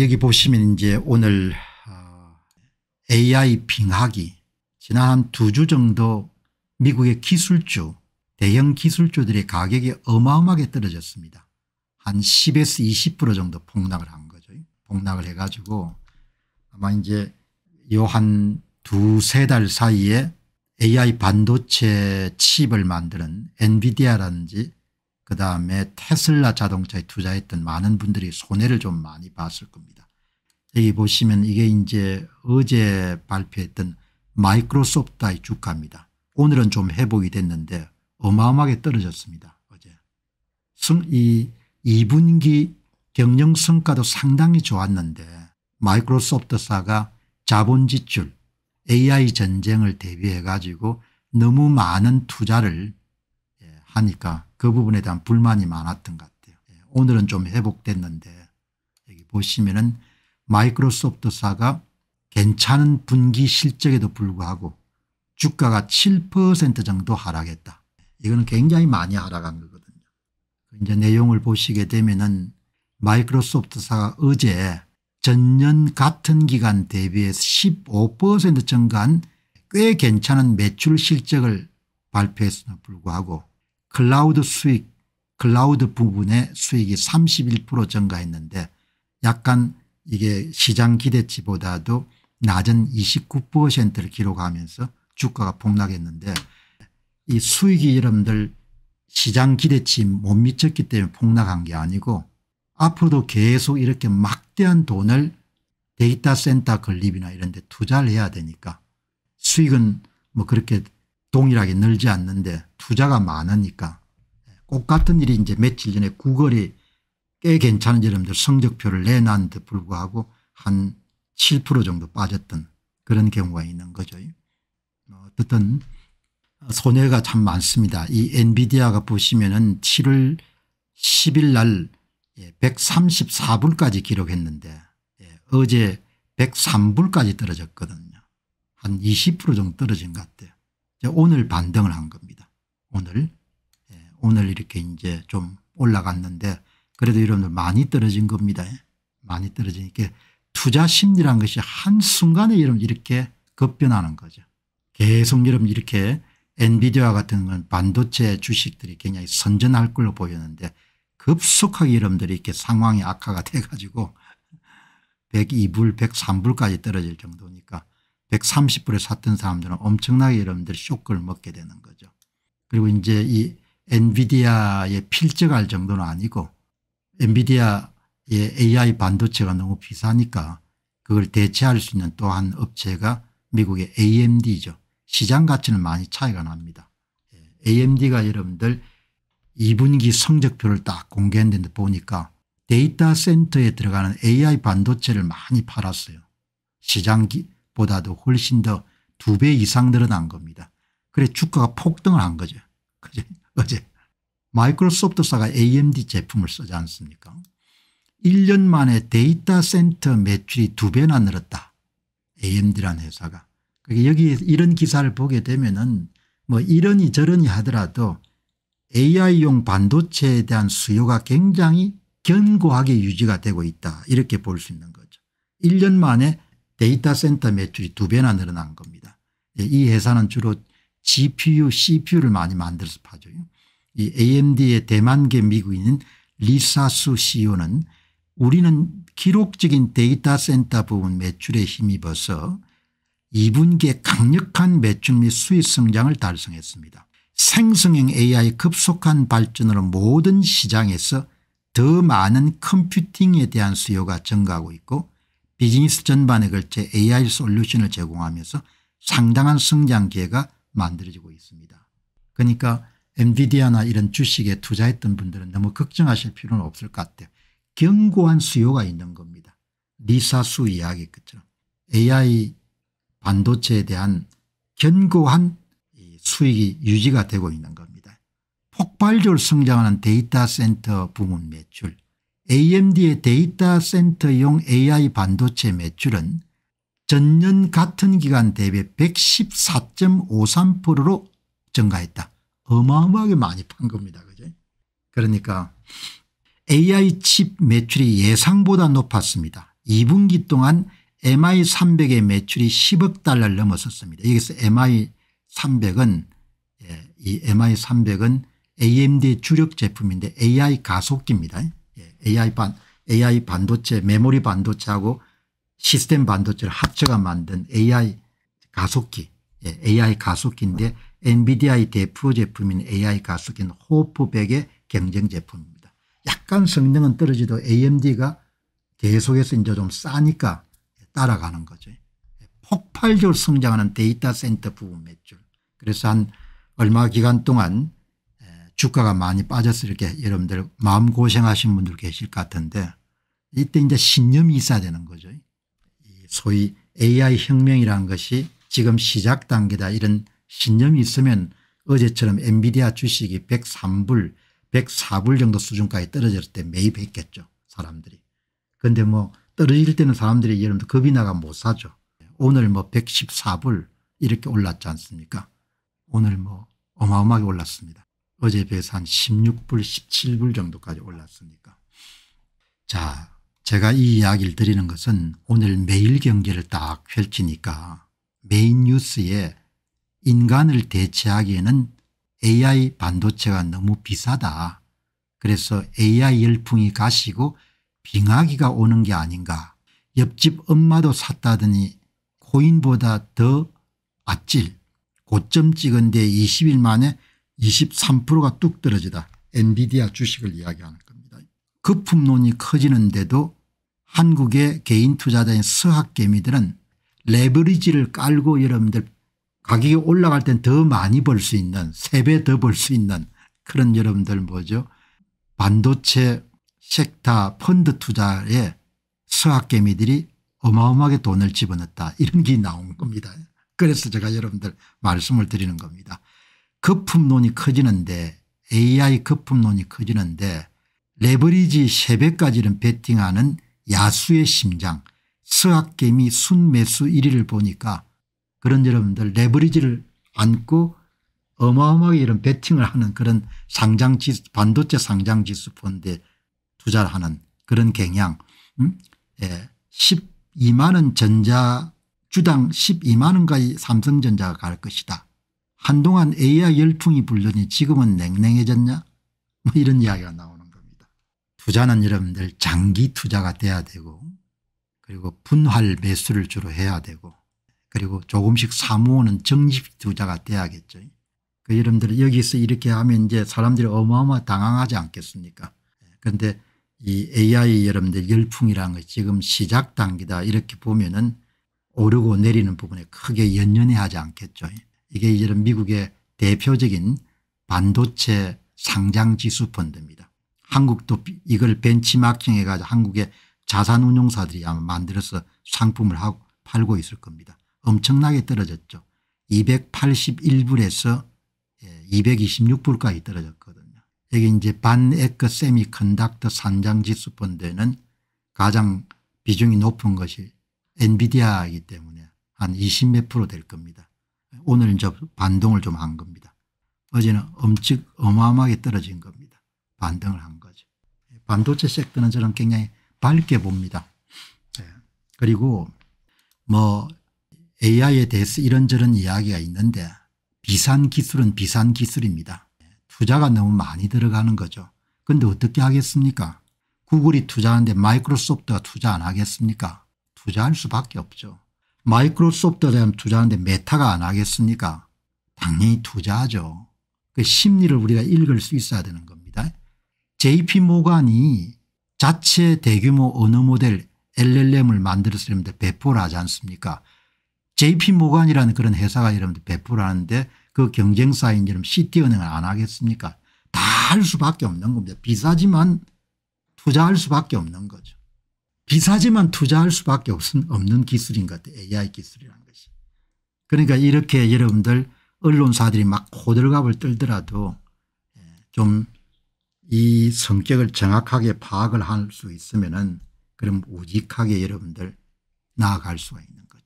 여기 보시면 이제 오늘 어, AI 빙하기 지난 한 두 주 정도 미국의 기술주 대형 기술주들의 가격이 어마어마하게 떨어졌습니다. 한 10에서 20% 정도 폭락을 한 거죠. 폭락을 해가지고 아마 이제 요 한 두세 달 사이에 AI 반도체 칩을 만드는 엔비디아라든지 그다음에 테슬라 자동차에 투자했던 많은 분들이 손해를 좀 많이 봤을 겁니다. 여기 보시면 이게 이제 어제 발표했던 마이크로소프트의 주가입니다. 오늘은 좀 회복이 됐는데 어마어마하게 떨어졌습니다. 어제. 이 2분기 경영 성과도 상당히 좋았는데 마이크로소프트사가 자본 지출 AI 전쟁을 대비해 가지고 너무 많은 투자를 예, 하니까 그 부분에 대한 불만이 많았던 것 같아요. 예, 오늘은 좀 회복됐는데 여기 보시면은 마이크로소프트사가 괜찮은 분기 실적에도 불구하고 주가가 7% 정도 하락했다. 이거는 굉장히 많이 하락한 거거든요. 그 이제 내용을 보시게 되면은 마이크로소프트사가 어제 전년 같은 기간 대비해서 15% 증가한 꽤 괜찮은 매출 실적을 발표했음에도 불구하고 클라우드 수익 클라우드 부분의 수익이 31% 증가했는데 약간 이게 시장 기대치보다도 낮은 29%를 기록하면서 주가가 폭락했는데 이 수익이 여러분들 시장 기대치 못 미쳤기 때문에 폭락한 게 아니고 앞으로도 계속 이렇게 막대한 돈을 데이터 센터 건립이나 이런 데 투자를 해야 되니까 수익은 뭐 그렇게 동일하게 늘지 않는데 투자가 많으니까 꼭 같은 일이 이제 며칠 전에 구글이꽤 괜찮은 여러분들 성적표를 내놨는데 불구하고 한 7% 정도 빠졌던 그런 경우가 있는 거죠. 어쨌든 손해가 참 많습니다. 이 엔비디아가 보시면은 7월 10일 날 134불까지 예, 기록했는데 예, 어제 103불까지 떨어졌거든요. 한 20% 정도 떨어진 것 같아요. 오늘 반등을 한 겁니다. 오늘. 예, 오늘 이렇게 이제 좀 올라갔는데 그래도 여러분들 많이 떨어진 겁니다. 예, 많이 떨어지니까 투자 심리란 것이 한순간에 여러분 이렇게 급변하는 거죠. 계속 여러분 이렇게 엔비디아 같은 건 반도체 주식들이 굉장히 선전할 걸로 보였는데 급속하게 여러분들이 이렇게 상황이 악화가 돼가지고 102불 103불까지 떨어질 정도니까 130불에 샀던 사람들은 엄청나게 여러분들 쇼크를 먹게 되는 거죠. 그리고 이제 이 엔비디아에 필적할 정도는 아니고 엔비디아의 AI 반도체가 너무 비싸니까 그걸 대체할 수 있는 또 한 업체가 미국의 AMD죠. 시장 가치는 많이 차이가 납니다. AMD가 예, 여러분들 2분기 성적표를 딱 공개했는데 보니까 데이터 센터에 들어가는 AI 반도체를 많이 팔았어요. 시장 기, 보다도 훨씬 더 두 배 이상 늘어난 겁니다. 그래 주가가 폭등을 한 거죠. 그제 어제 마이크로소프트사가 AMD 제품을 쓰지 않습니까? 1년 만에 데이터 센터 매출이 두 배나 늘었다. AMD라는 회사가. 그러니까 여기 이런 기사를 보게 되면은 뭐 이러니 저러니 하더라도 AI용 반도체에 대한 수요가 굉장히 견고하게 유지가 되고 있다. 이렇게 볼 수 있는 거죠. 1년 만에 데이터 센터 매출이 두 배나 늘어난 겁니다. 예, 이 회사는 주로 GPU, CPU를 많이 만들어서 파죠. 이 AMD의 대만계 미국인 리사수 CEO는 우리는 기록적인 데이터 센터 부분 매출에 힘입어서 2분기에 강력한 매출 및 수익 성장을 달성했습니다. 생성형 AI 급속한 발전으로 모든 시장에서 더 많은 컴퓨팅에 대한 수요가 증가하고 있고 비즈니스 전반에 걸쳐 AI 솔루션을 제공하면서 상당한 성장 기회가 만들어지고 있습니다. 그러니까 엔비디아나 이런 주식에 투자했던 분들은 너무 걱정하실 필요는 없을 것 같아요. 견고한 수요가 있는 겁니다. 리사수 이야기 것처럼 AI 반도체에 대한 견고한 수익이 유지가 되고 있는 겁니다. 폭발적으로 성장하는 데이터 센터 부문 매출 AMD의 데이터 센터용 AI 반도체 매출은 전년 같은 기간 대비 114.53%로 증가했다. 어마어마하게 많이 판 겁니다. 그죠? 그러니까 AI 칩 매출이 예상보다 높았습니다. 2분기 동안 MI300의 매출이 10억 달러를 넘어섰습니다. 여기서 MI300은 예, 이 MI300은 AMD 주력 제품인데 AI 가속기입니다. 예, AI 반, AI 반도체, 메모리 반도체하고 시스템 반도체를 합쳐가 만든 AI 가속기, 예, AI 가속기인데 엔비디아의 대표 제품인 AI 가속기는 호프백의 경쟁 제품입니다. 약간 성능은 떨어지도 AMD가 계속해서 이제 좀 싸니까 따라가는 거죠. 예, 폭발적으로 성장하는 데이터 센터 부분 매출. 그래서 한 얼마 기간 동안 주가가 많이 빠져서 이렇게 여러분들 마음고생하신 분들 계실 것 같은데 이때 이제 신념이 있어야 되는 거죠. 소위 AI 혁명이라는 것이 지금 시작 단계다 이런 신념이 있으면 어제처럼 엔비디아 주식이 103불 104불 정도 수준까지 떨어질 때 매입했겠죠 사람들이. 그런데 뭐 떨어질 때는 사람들이 여러분들 겁이 나가 못 사죠. 오늘 뭐 114불 이렇게 올랐지 않습니까 오늘 뭐 어마어마하게 올랐습니다. 어제에 비해서 한 16불 17불 정도까지 올랐으니까자 제가 이 이야기를 드리는 것은 오늘 매일 경제를 딱 펼치니까 메인 뉴스에 인간을 대체하기에는 AI 반도체가 너무 비싸다. 그래서 AI 열풍이 가시고 빙하기가 오는 게 아닌가. 옆집 엄마도 샀다더니 코인보다 더 아찔. 고점 찍은 데 20일 만에 23%가 뚝 떨어지다 엔비디아 주식을 이야기하는 겁니다. 거품론이 커지는데도 한국의 개인 투자자인 서학개미들은 레버리지를 깔고 여러분들 가격이 올라갈 땐 더 많이 벌 수 있는 3배 더 벌 수 있는 그런 여러분들 뭐죠 반도체 섹터 펀드 투자에 서학개미들이 어마어마하게 돈을 집어넣었다 이런 게 나온 겁니다. 그래서 제가 여러분들 말씀을 드리는 겁니다. 거품론이 커지는데 AI 거품론이 커지는데 레버리지 3배까지는 베팅하는 야수의 심장 스학개미 순매수 1위를 보니까 그런 여러분들 레버리지를 안고 어마어마하게 이런 베팅을 하는 그런 상장지 수 반도체 상장지수 펀드에 투자를 하는 그런 경향 음? 예. 12만 원 전자 주당 12만 원까지 삼성전자가 갈 것이다. 한동안 AI 열풍이 불더니 지금은 냉랭해졌냐 뭐 이런 이야기가 나오는 겁니다. 투자는 여러분들 장기 투자가 돼야 되고 그리고 분할 매수를 주로 해야 되고 그리고 조금씩 사모는 정식 투자가 돼야겠죠. 그 여러분들 여기서 이렇게 하면 이제 사람들이 어마어마 당황하지 않겠습니까 그런데 이 AI 여러분들 열풍이라는 것이 지금 시작 단계다 이렇게 보면은 오르고 내리는 부분에 크게 연연해 하지 않겠죠. 이게 이제는 미국의 대표적인 반도체 상장지수 펀드입니다. 한국도 이걸 벤치마킹해 가지고 한국의 자산운용사들이 아마 만들어서 상품을 하고 팔고 있을 겁니다. 엄청나게 떨어졌죠. 281불에서 226불까지 예, 떨어졌거든요. 여기 이제 반에크 세미컨닥터 산장지수 펀드에는 가장 비중이 높은 것이 엔비디아이기 때문에 한 20몇 프로 될 겁니다. 오늘 이제 반동을 좀 한 겁니다. 어제는 엄측 어마어마하게 떨어진 겁니다. 반등을 한 거죠. 반도체 섹터는 저는 굉장히 밝게 봅니다. 네. 그리고 뭐 AI에 대해서 이런저런 이야기가 있는데 비싼 기술은 비싼 기술입니다. 투자가 너무 많이 들어가는 거죠. 그런데 어떻게 하겠습니까? 구글이 투자하는데 마이크로소프트가 투자 안 하겠습니까? 투자할 수밖에 없죠. 마이크로소프트에 대한 투자하는데 메타가 안 하겠습니까 당연히 투자하죠. 그 심리를 우리가 읽을 수 있어야 되는 겁니다. JP모간이 자체 대규모 언어 모델 LLM을 만들어서 여러분 배포를 하지 않습니까 JP모간이라는 그런 회사가 여러분들 배포를 하는데 그 경쟁사인 여러분 CT은행을 안 하겠습니까 다 할 수밖에 없는 겁니다. 비싸지만 투자할 수밖에 없는 거죠. 비싸지만 투자할 수밖에 없는 기술인 것 같아요. AI 기술이라는 것이. 그러니까 이렇게 여러분들 언론사들이 막 호들갑을 떨더라도 예, 좀이 성격을 정확하게 파악을 할 수 있으면 은 그럼 우직하게 여러분들 나아갈 수가 있는 거죠.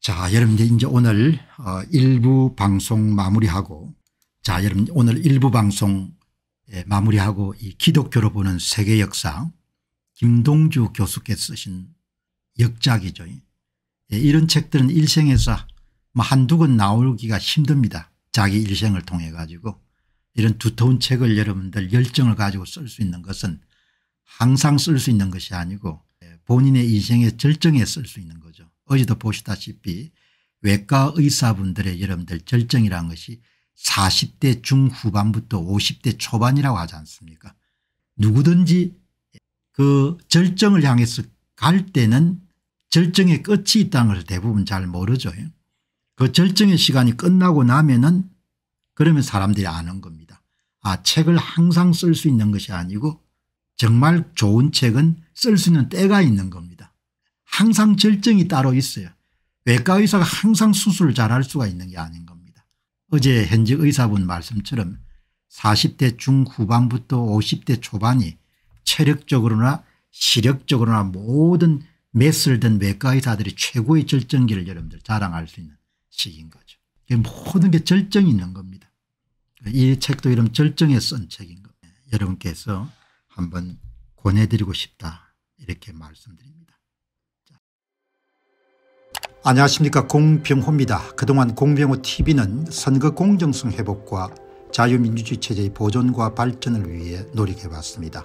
자 여러분들 이제 오늘 어, 일부 방송 마무리하고 자 여러분 오늘 일부 방송 예, 마무리하고 이 기독교로 보는 세계 역사 김동주 교수께 쓰신 역작이죠. 예, 이런 책들은 일생에서 뭐 한두 권 나오기가 힘듭니다. 자기 일생을 통해 가지고 이런 두터운 책을 여러분들 열정을 가지고 쓸 수 있는 것은 항상 쓸 수 있는 것이 아니고 예, 본인의 인생의 절정에 쓸 수 있는 거죠. 어제도 보시다시피 외과 의사분들의 여러분들 절정이라는 것이 40대 중후반부터 50대 초반이라고 하지 않습니까 누구든지 그 절정을 향해서 갈 때는 절정의 끝이 있다는 걸 대부분 잘 모르죠. 그 절정의 시간이 끝나고 나면은 그러면 사람들이 아는 겁니다. 아 책을 항상 쓸 수 있는 것이 아니고 정말 좋은 책은 쓸 수 있는 때가 있는 겁니다. 항상 절정이 따로 있어요. 외과 의사가 항상 수술을 잘 할 수가 있는 게 아닌 겁니다. 어제 현직 의사분 말씀처럼 40대 중후반부터 50대 초반이 체력적으로나 시력적으로나 모든 맷을 든 외과의사들이 최고의 절정기를 여러분들 자랑할 수 있는 시기인 거죠. 모든 게 절정이 있는 겁니다. 이 책도 이런 절정에 쓴 책인 겁니다. 여러분께서 한번 권해드리고 싶다 이렇게 말씀드립니다. 자. 안녕하십니까 공병호입니다. 그동안 공병호TV는 선거 공정성 회복과 자유민주주의 체제의 보존과 발전을 위해 노력해봤습니다.